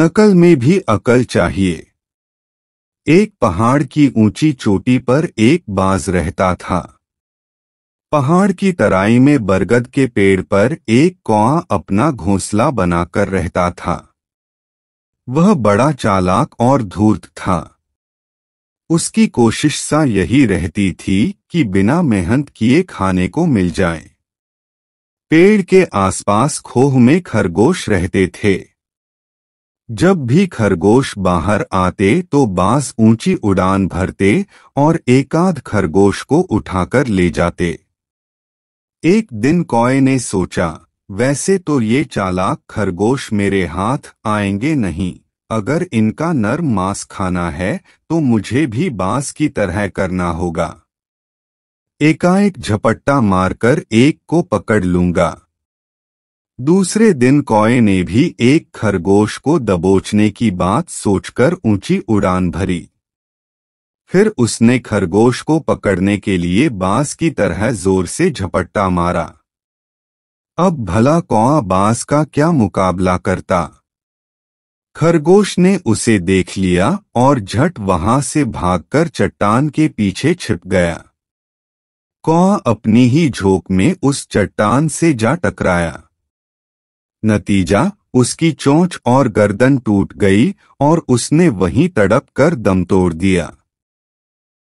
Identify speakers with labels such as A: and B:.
A: नकल में भी अकल चाहिए एक पहाड़ की ऊंची चोटी पर एक बाज रहता था पहाड़ की तराई में बरगद के पेड़ पर एक कौआ अपना घोंसला बनाकर रहता था वह बड़ा चालाक और धूर्त था उसकी कोशिश सा यही रहती थी कि बिना मेहनत किए खाने को मिल जाए पेड़ के आसपास खोह में खरगोश रहते थे जब भी खरगोश बाहर आते तो बास ऊंची उड़ान भरते और एकाध खरगोश को उठाकर ले जाते एक दिन कॉय ने सोचा वैसे तो ये चालाक खरगोश मेरे हाथ आएंगे नहीं अगर इनका नर मांस खाना है तो मुझे भी बांस की तरह करना होगा एकाएक झपट्टा मारकर एक को पकड़ लूंगा दूसरे दिन कौए ने भी एक खरगोश को दबोचने की बात सोचकर ऊंची उड़ान भरी फिर उसने खरगोश को पकड़ने के लिए बांस की तरह जोर से झपट्टा मारा अब भला कौआ बांस का क्या मुकाबला करता खरगोश ने उसे देख लिया और झट वहां से भागकर चट्टान के पीछे छिप गया कौआ अपनी ही झोंक में उस चट्टान से जा टकराया नतीजा उसकी चोंच और गर्दन टूट गई और उसने वहीं तड़प कर दम तोड़ दिया